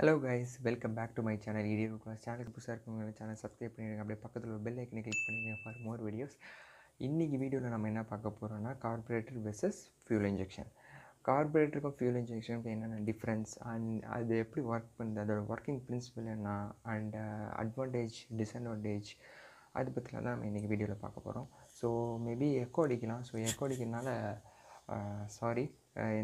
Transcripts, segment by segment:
hello guys welcome back to my channel இடியோ class சேனலுக்கு புதுசாக இருக்கவங்க சேனல் சப்ஸ்கிரைப் பண்ணிடுங்க அப்படியே பக்கத்தில் ஒரு பெல் ஐக்கனை கிளிக் பண்ணிடுங்க ஃபார் மோர் வீடியோஸ் இன்றைக்கி வீடியோவில் நம்ம என்ன பார்க்க போகிறோம்னா கார்பரேட்டர் வெர்சஸ் ஃபியூல் இன்ஜெக்ஷன் கார்பரேட்டருக்கும் ஃபியூல் இன்ஜெக்ஷனுக்கு என்னென்ன டிஃப்ரென்ஸ் அண்ட் அது எப்படி ஒர்க் பண்ணுது அதோடய ஒர்க்கிங் பிரின்சிபல் என்ன அண்ட் அட்வான்டேஜ் டிஸ்அட்வான்டேஜ் அது பற்றிலாம் தான் நம்ம இன்றைக்கி வீடியோவில் பார்க்க போகிறோம் ஸோ மேபி எக்கோ அடிக்கலாம் ஸோ எக்கோ அடிக்கிறதுனால சாரி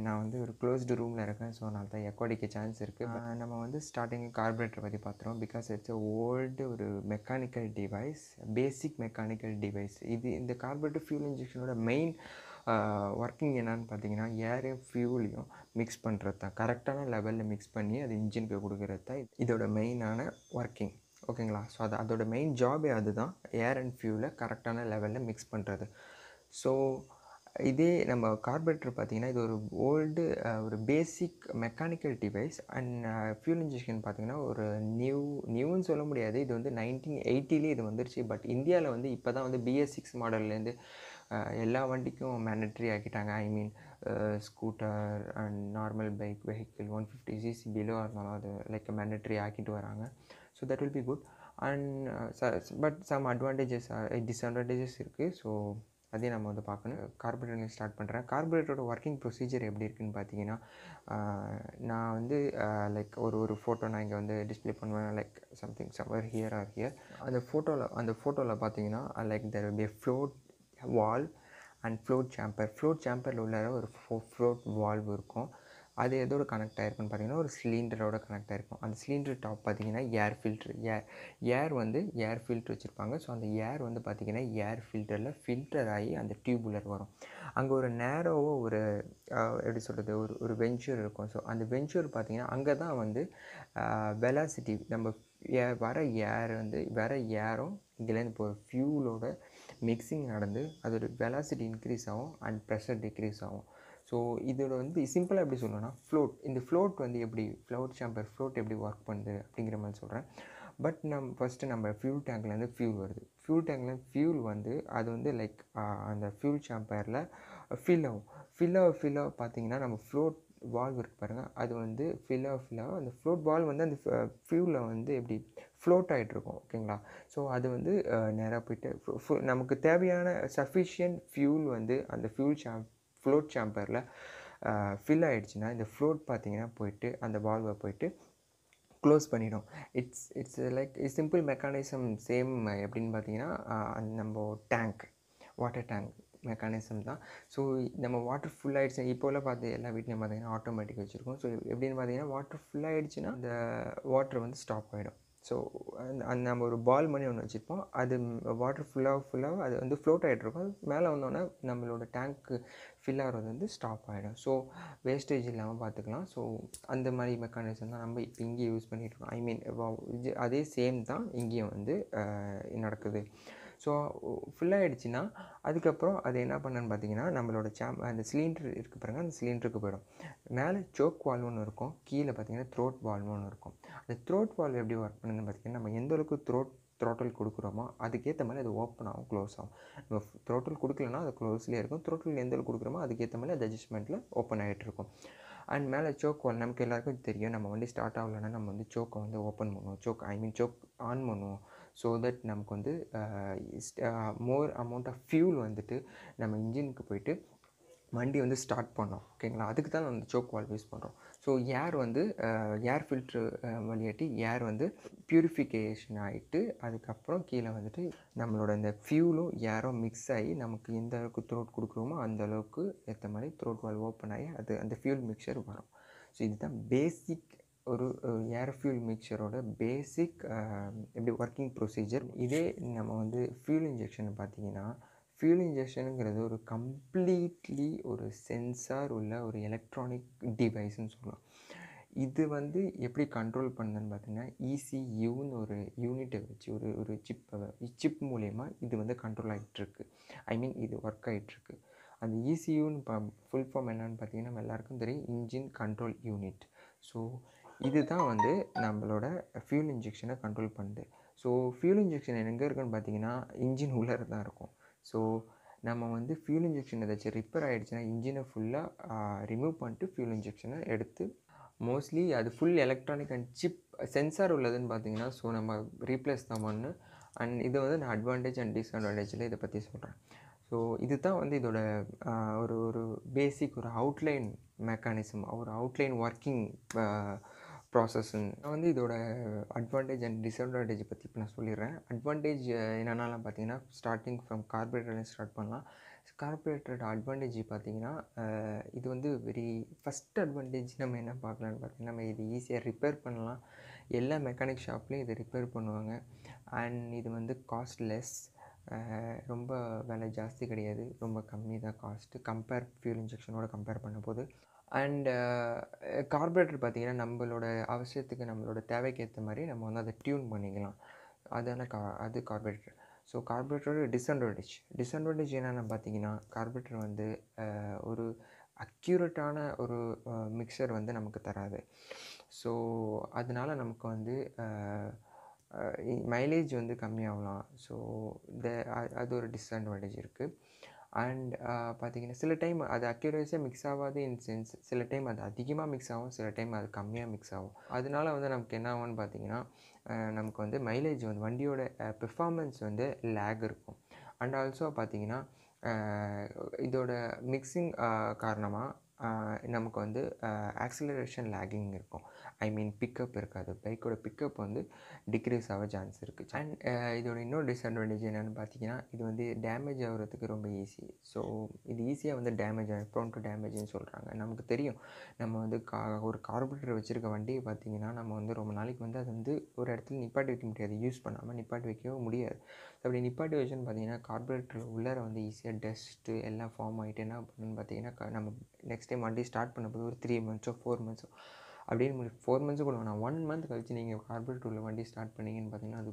நான் வந்து ஒரு க்ளோஸ்டு ரூமில் இருக்கேன் ஸோ அதனால தான் எக்கோடிக்க சான்ஸ் இருக்குது நம்ம வந்து ஸ்டார்டிங் கார்பரேட்டர் பற்றி பார்த்துருவோம் பிகாஸ் இட்ஸ் அ ஓல்டு ஒரு mechanical device basic mechanical device இது இந்த கார்பரேட்டர் ஃபியூல் இன்ஜெக்ஷனோட மெயின் ஒர்க்கிங் என்னன்னு பார்த்தீங்கன்னா ஏரையும் ஃபியூலையும் மிக்ஸ் பண்ணுறது தான் கரெக்டான லெவலில் மிக்ஸ் பண்ணி அது இன்ஜினுக்கு கொடுக்கறது தான் இதோட மெயினான ஒர்க்கிங் ஓகேங்களா ஸோ அது அதோட மெயின் ஜாபே அதுதான் ஏர் அண்ட் ஃபியூவில் கரெக்டான லெவலில் மிக்ஸ் பண்ணுறது ஸோ இதே நம்ம கார்பரேட்டர் பார்த்தீங்கன்னா இது ஒரு ஓல்டு ஒரு basic mechanical device and fuel injection பார்த்திங்கன்னா ஒரு நியூ நியூன்னு சொல்ல முடியாது இது வந்து நைன்டீன் எயிட்டிலேயே இது வந்துருச்சு பட் இந்தியாவில் வந்து இப்போ தான் வந்து பிஎஸ் சிக்ஸ் மாடல்லேருந்து எல்லா வண்டிக்கும் மேண்டட்ரி ஆக்கிட்டாங்க I mean scooter and normal bike vehicle one fifty CC below இருந்தாலும் அது லைக் மேண்டட்ரி ஆக்கிட்டு வராங்க so that will be good and but some advantages disadvantages இருக்குது ஸோ அதையும் நம்ம வந்து பார்க்கணும் கார்பரேட்டர்லேயும் ஸ்டார்ட் பண்ணுறேன் கார்பரேட்டரோட ஒர்க்கிங் ப்ரொசீஜர் எப்படி இருக்குன்னு பார்த்தீங்கன்னா நான் வந்து லைக் ஒரு ஒரு ஃபோட்டோ நான் இங்கே வந்து டிஸ்பிளே பண்ணுவேன் like something somewhere here or here அந்த ஃபோட்டோவில் அந்த ஃபோட்டோவில் பார்த்தீங்கன்னா like there be float valve and float chamber float சாம்பரில் உள்ள ஒரு ஃபோ ஃப்ளோட் வால்வ் இருக்கும் அது எதோட கனெக்ட் ஆகிருக்குன்னு பார்த்தீங்கன்னா ஒரு சிலிண்டரோட கனெக்ட் ஆகிருக்கும் அந்த சிலிண்டர் டாப் பார்த்திங்கன்னா ஏர் ஃபில்ட்ரு ஏர் ஏர் வந்து ஏர் ஃபில்ட்ரு வச்சுருப்பாங்க ஸோ அந்த ஏர் வந்து பார்த்திங்கன்னா ஏர் ஃபில்டரில் ஃபில்டர் ஆகி அந்த டியூபுலர் வரும் அங்கே ஒரு நேரோவோ ஒரு எப்படி சொல்கிறது ஒரு ஒரு வெஞ்சூர் இருக்கும் ஸோ அந்த வெஞ்சூர் பார்த்திங்கன்னா அங்கே தான் வந்து வெலாசிட்டி நம்ம ஏ வர ஏர் வந்து வர ஏரும் இங்கேருந்து போகிற ஃபியூலோட மிக்சிங் நடந்து அதோட வெலாசிட்டி இன்க்ரீஸ் ஆகும் அண்ட் ப்ரெஷர் டிக்ரீஸ் ஆகும் ஸோ இதோட வந்து சிம்பிளாக எப்படி சொல்லணும்னா ஃப்ளோட் இந்த ஃப்ளோட் வந்து எப்படி ஃப்ளோட் சாம்பர் ஃப்ளோட் எப்படி ஒர்க் பண்ணுது அப்படிங்கிற மாதிரி சொல்கிறேன் பட் நம் ஃபஸ்ட்டு நம்ம ஃபியூல் டேங்க்லேருந்து ஃபியூல் வருது ஃபியூல் டேங்க்லேருந்து ஃபியூல் வந்து அது வந்து லைக் அந்த ஃபியூல் சாம்பரில் ஃபில் ஆகும் ஃபில் ஆக ஃபில் ஆக பார்த்தீங்கன்னா நம்ம ஃப்ளோட் வால்வ் இருக்குது பாருங்கள் அது வந்து ஃபில் ஆக ஃபில் ஆகும் அந்த ஃப்ளோட் வால்வ் வந்து அந்த ஃபியூவில் வந்து எப்படி ஃப்ளோட் ஆகிட்ருக்கும் ஓகேங்களா ஸோ அது வந்து நேராக போயிட்டு நமக்கு தேவையான சஃபிஷியன்ட் ஃபியூல் வந்து அந்த ஃபியூல் சாம்பர் ஃப்ளோட் சாம்பரில் ஃபில் ஆகிடுச்சின்னா இந்த ஃப்ளோட் பார்த்திங்கன்னா போயிட்டு அந்த வால்வை போயிட்டு க்ளோஸ் பண்ணிடும் it's it's like simple mechanism same எப்படின்னு பார்த்தீங்கன்னா நம்ம டேங்க் வாட்டர் டேங்க் மெக்கானிசம் தான் ஸோ நம்ம வாட்டர் ஃபுல் ஆகிடுச்சு இப்போலாம் பார்த்து எல்லா வீட்லையும் பார்த்தீங்கன்னா ஆட்டோமேட்டிக் வச்சுருக்கோம் ஸோ எப்படின்னு பார்த்தீங்கன்னா வாட்டர் ஃபுல் ஆகிடுச்சுன்னா அந்த வாட்டர் வந்து ஸ்டாப் ஆகிடும் ஸோ அந்த நம்ம ஒரு பால் மாதிரி ஒன்று வச்சுருப்போம் அது வாட்டர் ஃபுல்லாக ஃபுல்லாக அது வந்து ஃப்ளோட் ஆகிட்ருக்கும் மேலே வந்தோடனே நம்மளோட டேங்க்கு ஃபில் ஆகிறது வந்து ஸ்டாப் ஆகிடும் ஸோ வேஸ்டேஜ் இல்லாமல் பார்த்துக்கலாம் ஸோ அந்த மாதிரி மெக்கானிசம் தான் நம்ம இப்போ இங்கேயும் யூஸ் பண்ணிகிட்ருக்கோம் ஐ மீன் அதே சேம் தான் இங்கேயும் வந்து நடக்குது ஸோ ஃபுல்லாகிடுச்சின்னா அதுக்கப்புறம் அது என்ன பண்ணுன்னு பார்த்தீங்கன்னா நம்மளோட சாம் அந்த சிலிண்டர் இருக்குது பாருங்கள் அந்த சிலிண்டருக்கு போயிடும் மேலே சோக் வால்வ் ஒன்று இருக்கும் கீழே பார்த்தீங்கன்னா த்ரோட் வால்வ் ஒன்று இருக்கும் அந்த த்ரோட் வால்வ் எப்படி ஒர்க் பண்ணுன்னு பார்த்தீங்கன்னா நம்ம எந்த அளவுக்கு த்ரோட் த்ரோட்டல் கொடுக்குறோமோ அதுக்கேற்ற மாதிரி அது ஓப்பன் ஆகும் க்ளோஸ் ஆகும் நம்ம த்ரோட்டல் கொடுக்கலன்னா அது க்ளோஸ்லேயே இருக்கும் த்ரோட்டல் எந்த அளவுக்கு கொடுக்குறோமோ அதுக்கேற்ற மாதிரி அது அட்ஜஸ்ட்மெண்ட்டில் ஓப்பன் ஆகிட்டு இருக்கும் அண்ட் மேலே சோக் வால் நமக்கு எல்லாருக்கும் தெரியும் நம்ம வந்து ஸ்டார்ட் ஆகலைன்னா நம்ம வந்து சோக்கை வந்து ஓப்பன் பண்ணுவோம் choke I mean choke on பண்ணுவோம் ஸோ தட் நமக்கு வந்து மோர் அமௌண்ட் ஆஃப் ஃபியூல் வந்துட்டு நம்ம இன்ஜினுக்கு போயிட்டு வண்டி வந்து ஸ்டார்ட் பண்ணோம் ஓகேங்களா அதுக்கு தான் அந்த சோக் வால் யூஸ் பண்ணுறோம் ஸோ ஏர் வந்து ஏர் ஃபில்ட்ரு வழியாட்டி ஏர் வந்து ப்யூரிஃபிகேஷன் ஆகிட்டு அதுக்கப்புறம் கீழே வந்துட்டு நம்மளோட இந்த ஃபியூலும் ஏரோ மிக்ஸ் ஆகி நமக்கு எந்த அளவுக்கு த்ரோட் கொடுக்குறோமோ அந்த அளவுக்கு ஏற்ற மாதிரி த்ரோட் வால் ஓப்பன் ஆகி அது அந்த ஃபியூல் மிக்சர் வரும் ஸோ இதுதான் பேசிக் ஒரு ஏர் ஃபியூல் மிக்சரோட பேசிக் எப்படி ஒர்க்கிங் ப்ரொசீஜர் இதே நம்ம வந்து ஃபியூல் இன்ஜெக்ஷன் பார்த்திங்கன்னா ஃபியூல் இன்ஜெக்ஷனுங்கிறது ஒரு கம்ப்ளீட்லி ஒரு சென்சார் உள்ள ஒரு எலக்ட்ரானிக் டிவைஸ்ன்னு சொல்லலாம் இது வந்து எப்படி கண்ட்ரோல் பண்ணுதுன்னு பார்த்தீங்கன்னா இசியூன்னு e ஒரு யூனிட்டை வச்சு ஒரு ஒரு சிப்பை சிப் மூலயமா இது வந்து கண்ட்ரோல் ஆகிட்டுருக்கு ஐ மீன் இது ஒர்க் ஆகிட்டுருக்கு அந்த இசியூன்னு e ப ஃபுல் ஃபார்ம் என்னென்னு பார்த்தீங்கன்னா நம்ம எல்லாருக்கும் தெரியும் இன்ஜின் கண்ட்ரோல் யூனிட் ஸோ இதுதான் வந்து நம்மளோட ஃபியூல் இன்ஜெக்ஷனை கண்ட்ரோல் பண்ணுது ஸோ ஃபியூல் இன்ஜெக்ஷன் எங்கே இருக்குன்னு பார்த்தீங்கன்னா இன்ஜின் உள்ளே தான் இருக்கும் ஸோ நம்ம வந்து ஃபியூல் இன்ஜெக்ஷன் ஏதாச்சும் ரிப்பேர் ஆகிடுச்சுன்னா இன்ஜினை ஃபுல்லாக ரிமூவ் பண்ணிட்டு ஃபியூல் இன்ஜெக்ஷனை எடுத்து மோஸ்ட்லி அது full electronic and chip sensor உள்ளதுன்னு பார்த்தீங்கன்னா ஸோ நம்ம ரீப்ளேஸ் தான் பண்ணு அண்ட் இது வந்து நான் அட்வான்டேஜ் அண்ட் டிஸ்அட்வான்டேஜில் இதை பற்றி சொல்கிறேன் ஸோ இது தான் வந்து இதோட ஒரு ஒரு பேசிக் ஒரு அவுட்லைன் மெக்கானிசம் ஒரு அவுட்லைன் ஒர்க்கிங் ப்ராசஸ்ன்னு நான் வந்து இதோட அட்வான்டேஜ் அண்ட் டிஸ்அட்வான்டேஜ் பற்றி இப்போ நான் சொல்லிடுறேன் அட்வான்டேஜ் என்னென்னலாம் பார்த்தீங்கன்னா ஸ்டார்டிங் ஃப்ரம் கார்பரேட்டர்லேயும் ஸ்டார்ட் பண்ணலாம் கார்பரேட்டரோட அட்வான்டேஜ் பார்த்திங்கன்னா இது வந்து வெரி ஃபஸ்ட் அட்வான்டேஜ் நம்ம என்ன பார்க்கலான்னு பார்த்தீங்கன்னா நம்ம இது ஈஸியாக ரிப்பேர் பண்ணலாம் எல்லா மெக்கானிக் ஷாப்லேயும் இதை ரிப்பேர் பண்ணுவாங்க அண்ட் இது வந்து காஸ்ட்லெஸ் ரொம்ப விலை ஜாஸ்தி கிடையாது ரொம்ப கம்மி தான் காஸ்ட்டு கம்பேர் ஃபியூல் இன்ஜெக்ஷனோட கம்பேர் பண்ணும்போது அண்ட் கார்பரேட்டர் uh, பார்த்திங்கன்னா நம்மளோட அவசியத்துக்கு நம்மளோட தேவைக்கு ஏற்ற மாதிரி நம்ம வந்து அதை டியூன் பண்ணிக்கலாம் அதான கா அது கார்பரேட்டர் ஸோ கார்பரேட்டரோட டிஸ்அட்வான்டேஜ் டிஸ்அட்வான்டேஜ் என்னென்னு பார்த்தீங்கன்னா கார்பரேட்டர் வந்து ஒரு அக்யூரேட்டான ஒரு மிக்சர் வந்து நமக்கு தராது ஸோ அதனால் நமக்கு வந்து மைலேஜ் வந்து கம்மியாகலாம் ஸோ அது ஒரு டிஸ்அட்வான்டேஜ் இருக்குது அண்ட் uh, பார்த்திங்கன்னா சில டைம் அது அக்யூரேஸாக மிக்ஸ் ஆகாது இன் சென்ஸ் சில டைம் அது அதிகமாக மிக்ஸ் ஆகும் சில டைம் அது கம்மியாக மிக்ஸ் ஆகும் அதனால வந்து நமக்கு என்ன ஆகும்னு பார்த்திங்கன்னா நமக்கு வந்து மைலேஜ் வந்து வண்டியோட பெர்ஃபார்மன்ஸ் வந்து லேக் இருக்கும் அண்ட் ஆல்சோ பார்த்திங்கன்னா இதோட மிக்சிங் காரணமாக நமக்கு வந்து ஆக்சிலரேஷன் லேகிங் இருக்கும் ஐ மீன் பிக்கப் இருக்காது பைக்கோட பிக்கப் வந்து டிக்ரீஸ் ஆக சான்ஸ் இருக்குது அண்ட் இதோட இன்னொரு டிஸ்அட்வான்டேஜ் என்னென்னு பார்த்தீங்கன்னா இது வந்து டேமேஜ் ஆகிறதுக்கு ரொம்ப ஈஸி ஸோ இது ஈஸியாக வந்து டேமேஜ் ஆகும் ப்ரோன் டு டேமேஜ்னு சொல்கிறாங்க நமக்கு தெரியும் நம்ம வந்து கா ஒரு கார்பரேட்டர் வச்சுருக்க வண்டியை பார்த்திங்கன்னா நம்ம வந்து ரொம்ப நாளைக்கு வந்து அது வந்து ஒரு இடத்துல நிப்பாட்டி வைக்க முடியாது யூஸ் பண்ணாமல் நிப்பாட்டி வைக்கவே முடியாது அப்படி நிப்பாட்டி வச்சுன்னு பார்த்தீங்கன்னா கார்பரேட்டர் உள்ளார வந்து ஈஸியாக டஸ்ட்டு எல்லாம் ஃபார்ம் ஆகிட்டு என்ன பண்ணுன்னு பார்த்தீங்கன்னா நம்ம நெக்ஸ்ட் டைம் வண்டி ஸ்டார்ட் பண்ணும்போது ஒரு த்ரீ மந்த்ஸோ ஃபோர் மந்த்ஸோ அப்படின்னு ஃபோர் மந்த்ஸு கூட நான் ஒன் மந்த் கழிச்சு நீங்கள் கார்பரேட் உள்ள வண்டி ஸ்டார்ட் பண்ணிங்கன்னு பார்த்தீங்கன்னா அது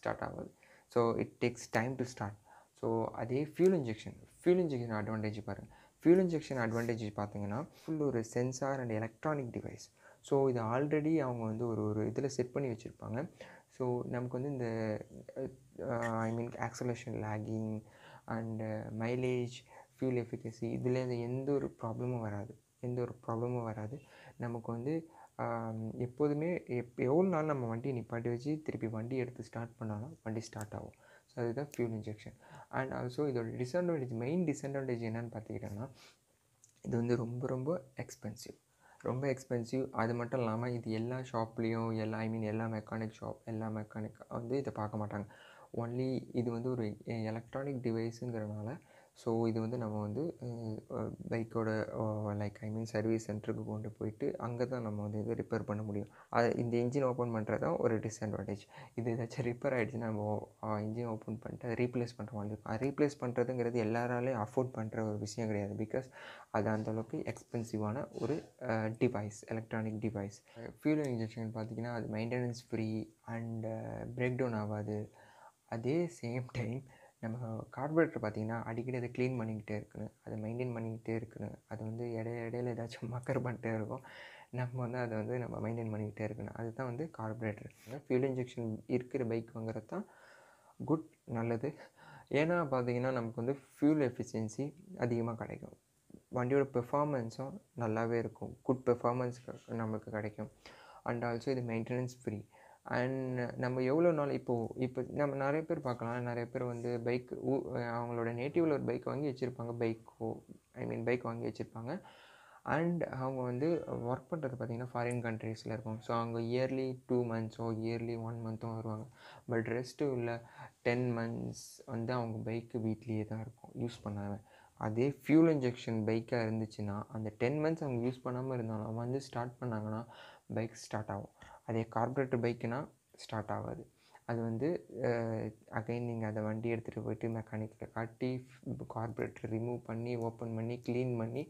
ஸ்டார்ட் ஆகாது so it takes time to start so அதே fuel injection fuel injection advantage பாருங்கள் ஃபியூல் இன்ஜெக்ஷன் அட்வான்டேஜ் பார்த்தீங்கன்னா ஃபுல் ஒரு sensor and electronic device so இது ஆல்ரெடி அவங்க வந்து ஒரு ஒரு இதில் செட் பண்ணி வச்சுருப்பாங்க ஸோ நமக்கு வந்து இந்த I mean acceleration lagging and mileage fuel efficacy இதில் எந்த ஒரு ப்ராப்ளமும் வராது எந்த ஒரு ப்ராப்ளமும் வராது நமக்கு வந்து எப்போதுமே எப் எவ்வளோ நாள் நம்ம வண்டியை நிப்பாட்டி வச்சு திருப்பி வண்டி எடுத்து ஸ்டார்ட் பண்ணாலும் வண்டி ஸ்டார்ட் ஆகும் ஸோ அதுதான் ஃபியூல் இன்ஜெக்ஷன் அண்ட் ஆல்சோ இதோட டிஸ்அட்வான்டேஜ் மெயின் டிஸ்அட்வான்டேஜ் என்னன்னு பார்த்துக்கிட்டோம்னா இது வந்து ரொம்ப ரொம்ப எக்ஸ்பென்சிவ் ரொம்ப எக்ஸ்பென்சிவ் அது மட்டும் இல்லாமல் இது எல்லா ஷாப்லேயும் எல்லா ஐ மீன் எல்லா மெக்கானிக் ஷாப் எல்லா மெக்கானிக் வந்து இதை பார்க்க மாட்டாங்க ஒன்லி இது வந்து ஒரு எலக்ட்ரானிக் eh, டிவைஸுங்கிறனால ஸோ இது வந்து நம்ம வந்து பைக்கோட லைக் ஐ மீன் சர்வீஸ் சென்டருக்கு கொண்டு போயிட்டு அங்கே தான் நம்ம வந்து இது ரிப்பேர் பண்ண முடியும் அது இந்த இன்ஜின் ஓப்பன் பண்ணுறது தான் ஒரு டிஸ்அட்வான்டேஜ் இது ஏதாச்சும் ரிப்பேர் ஆகிடுச்சுன்னா நம்ம இன்ஜின் ஓப்பன் பண்ணிட்டு அதை ரீப்ளேஸ் பண்ணுற மாதிரி இருக்கும் அது ரீப்ளேஸ் பண்ணுறதுங்கிறது எல்லாராலையும் அஃபோர்ட் பண்ணுற ஒரு விஷயம் கிடையாது பிகாஸ் அது அந்தளவுக்கு எக்ஸ்பென்சிவான ஒரு device electronic device fuel injection பார்த்திங்கன்னா அது maintenance free and break down ஆகாது அதே சேம் டைம் நம்ம கார்பரேட்டர் பார்த்திங்கன்னா அடிக்கடி அதை க்ளீன் பண்ணிக்கிட்டே இருக்கணும் அதை மெயின்டைன் பண்ணிக்கிட்டே இருக்கணும் அது வந்து இடைய இடையில ஏதாச்சும் மக்கர் பண்ணிட்டே இருக்கும் நம்ம வந்து அதை வந்து நம்ம மெயின்டைன் பண்ணிக்கிட்டே இருக்கணும் அதுதான் வந்து கார்பரேட்டர் ஃபியூல் இன்ஜெக்ஷன் இருக்கிற பைக் வாங்குறது தான் குட் நல்லது ஏன்னா பார்த்தீங்கன்னா நமக்கு வந்து ஃபியூல் எஃபிஷியன்சி அதிகமாக கிடைக்கும் வண்டியோட பெர்ஃபார்மன்ஸும் நல்லாவே இருக்கும் குட் பெர்ஃபார்மன்ஸ் நமக்கு கிடைக்கும் அண்ட் ஆல்சோ இது மெயின்டெனன்ஸ் ஃப்ரீ அண்ட் நம்ம எவ்வளோ நாள் இப்போது இப்போ நம்ம நிறைய பேர் பார்க்கலாம் நிறைய பேர் வந்து பைக் அவங்களோட நேட்டிவில் ஒரு பைக் வாங்கி வச்சுருப்பாங்க பைக்கோ ஐ மீன் பைக் வாங்கி வச்சுருப்பாங்க அண்ட் அவங்க வந்து ஒர்க் பண்ணுறது பார்த்திங்கன்னா ஃபாரின் கண்ட்ரீஸில் இருக்கும் ஸோ அவங்க இயர்லி டூ மந்த்ஸோ இயர்லி ஒன் மந்த்தோ வருவாங்க பட் ரெஸ்ட்டு உள்ள டென் மந்த்ஸ் வந்து அவங்க பைக்கு வீட்லேயே தான் இருக்கும் யூஸ் பண்ணாமல் அதே ஃபியூல் இன்ஜெக்ஷன் பைக்காக இருந்துச்சுன்னா அந்த டென் மந்த்ஸ் அவங்க யூஸ் பண்ணாமல் இருந்தாலும் வந்து ஸ்டார்ட் பண்ணாங்கன்னா பைக் ஸ்டார்ட் ஆகும் அதே கார்பரேட்டர் பைக்குனால் ஸ்டார்ட் ஆகாது அது வந்து அகைன் நீங்கள் அதை வண்டி எடுத்துகிட்டு போயிட்டு மெக்கானிக்கில் காட்டி கார்பரேட்டர் ரிமூவ் பண்ணி ஓப்பன் பண்ணி க்ளீன் பண்ணி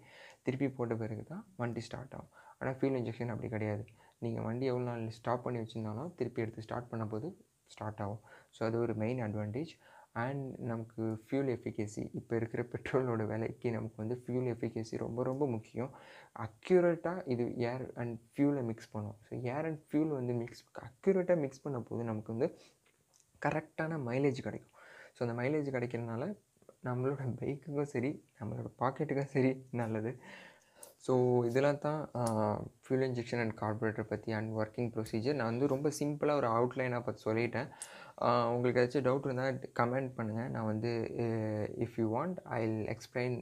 திருப்பி போட்ட பிறகு தான் வண்டி ஸ்டார்ட் ஆகும் ஆனால் ஃபியூல் இன்ஜெக்ஷன் அப்படி கிடையாது நீங்கள் வண்டி எவ்வளோ நாள் ஸ்டாப் பண்ணி வச்சுருந்தாலும் திருப்பி எடுத்து ஸ்டார்ட் பண்ணும்போது ஸ்டார்ட் ஆகும் ஸோ அது ஒரு மெயின் அட்வான்டேஜ் அண்ட் நமக்கு ஃபியூல் எஃபிகசி இப்போ இருக்கிற பெட்ரோலோட விலைக்கு நமக்கு வந்து ஃபியூல் எஃபிகசி ரொம்ப ரொம்ப முக்கியம் அக்யூரேட்டாக இது ஏர் அண்ட் ஃபியூலை மிக்ஸ் பண்ணும் ஸோ ஏர் அண்ட் ஃபியூல் வந்து மிக்ஸ் அக்யூரேட்டாக மிக்ஸ் பண்ண போது நமக்கு வந்து கரெக்டான மைலேஜ் கிடைக்கும் ஸோ அந்த மைலேஜ் கிடைக்கிறதுனால நம்மளோட பைக்குக்கும் சரி நம்மளோட பாக்கெட்டுக்கும் சரி நல்லது ஸோ இதெல்லாம் தான் ஃபியூல் இன்ஜெக்ஷன் அண்ட் கார்பரேட்டர் பற்றி அண்ட் ஒர்க்கிங் ப்ரொசீஜர் நான் வந்து ரொம்ப சிம்பிளாக ஒரு அவுட்லைனாக பார்த்து சொல்லிட்டேன் உங்களுக்கு ஏதாச்சும் டவுட் இருந்தால் கமெண்ட் பண்ணுங்கள் நான் வந்து if you want I will explain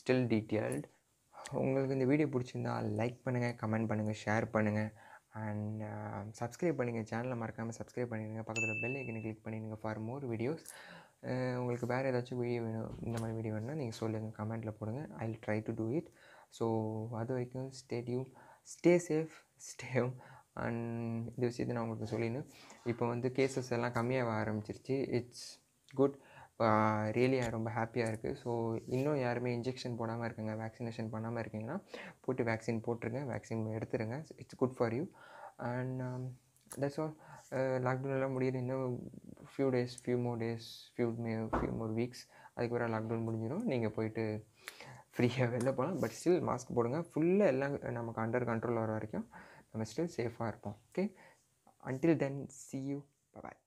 still detailed உங்களுக்கு இந்த வீடியோ பிடிச்சிருந்தா லைக் பண்ணுங்கள் கமெண்ட் பண்ணுங்கள் ஷேர் பண்ணுங்கள் அண்ட் சப்ஸ்கிரைப் பண்ணுங்கள் சேனலை மறக்காமல் சப்ஸ்கிரைப் பண்ணிடுங்க பக்கத்தில் பெல் ஐக்கனை கிளிக் பண்ணிடுங்க ஃபார் மோர் வீடியோஸ் உங்களுக்கு வேறு ஏதாச்சும் வீடியோ வேணும் இந்த மாதிரி வீடியோ வேணும்னா நீங்கள் சொல்லுங்கள் கமெண்ட்டில் போடுங்கள் I try to do it so அது வரைக்கும் stay at home stay safe stay and இது விஷயத்தை நான் உங்களுக்கு சொல்லிடுன்னு இப்போ வந்து கேசஸ் எல்லாம் கம்மியாக ஆரம்பிச்சிருச்சு இட்ஸ் குட் ரியலி ரொம்ப ஹாப்பியாக இருக்குது ஸோ இன்னும் யாருமே இன்ஜெக்ஷன் போடாமல் இருக்குங்க வேக்சினேஷன் பண்ணாமல் இருக்கீங்கன்னா போட்டு வேக்சின் போட்டுருங்க வேக்சின் எடுத்துருங்க it's good for you and that's all lockdown எல்லாம் முடியுது இன்னும் few days few more days few may few more weeks அதுக்கு லாக்டவுன் முடிஞ்சிடும் நீங்கள் போயிட்டு ஃப்ரீயாக வெளில போகலாம் பட் ஸ்டில் மாஸ்க் போடுங்க ஃபுல்லாக எல்லாம் நமக்கு அண்டர் கண்ட்ரோல் வர வரைக்கும் நம்ம ஸ்டில் சேஃபாக இருப்போம் okay until then see you bye